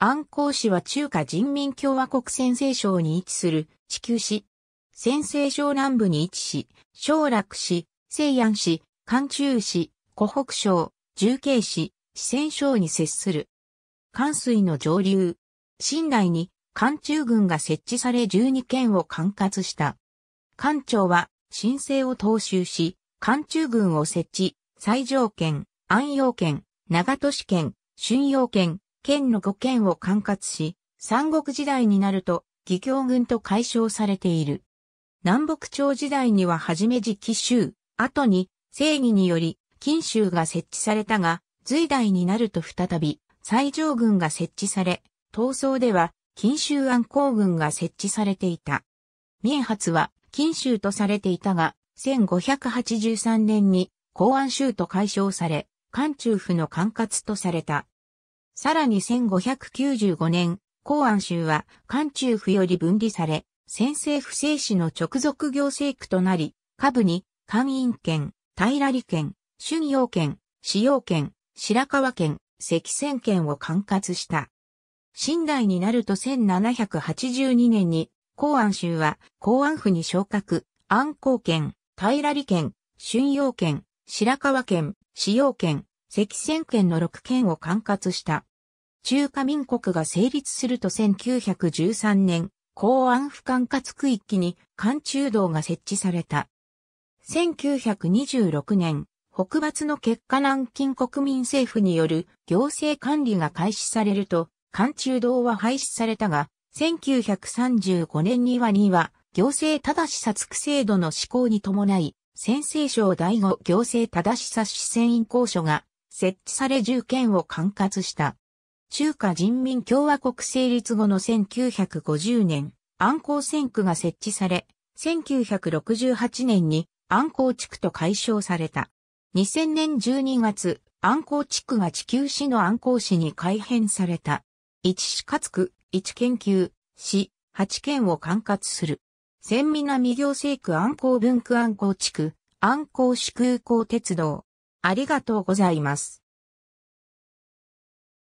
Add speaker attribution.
Speaker 1: 安康市は中華人民共和国陝西省に位置する地球市。陝西省南部に位置し、省楽市、西安市、関中市、湖北省、重慶市、四川省に接する。関水の上流。新内に関中軍が設置され12県を管轄した。関長は申請を踏襲し、関中軍を設置、西条県、安陽県、長都市県、春陽県、県の5県を管轄し、三国時代になると、義教軍と解消されている。南北朝時代には初め時期州、後に正義により錦州が設置されたが、隋代になると再び西条軍が設置され、闘争では錦州安康軍が設置されていた。明発は錦州とされていたが、1583年に公安州と解消され、関中府の管轄とされた。さらに1595年、公安州は関中府より分離され、先制府正史の直属行政区となり、下部に、関院県、平里県、春陽県、使用県、白川県、関仙県を管轄した。新代になると1782年に、公安州は公安府に昇格、安港県、平里県、春陽県、白川県、使用県、関仙県の6県を管轄した。中華民国が成立すると1913年、公安府管轄区域に管中道が設置された。1926年、北伐の結果南京国民政府による行政管理が開始されると、管中道は廃止されたが、1935年には2は、行政正しさつく制度の施行に伴い、先制省第5行政正し査施委員公所が設置され10県を管轄した。中華人民共和国成立後の1950年、安港線区が設置され、1968年に安港地区と解消された。2000年12月、安港地区が地球市の安港市に改編された。一市かつ区、一研究、市、八県を管轄する。千南行政区安港文区安港地区、安港市空港鉄道。ありがとうございます。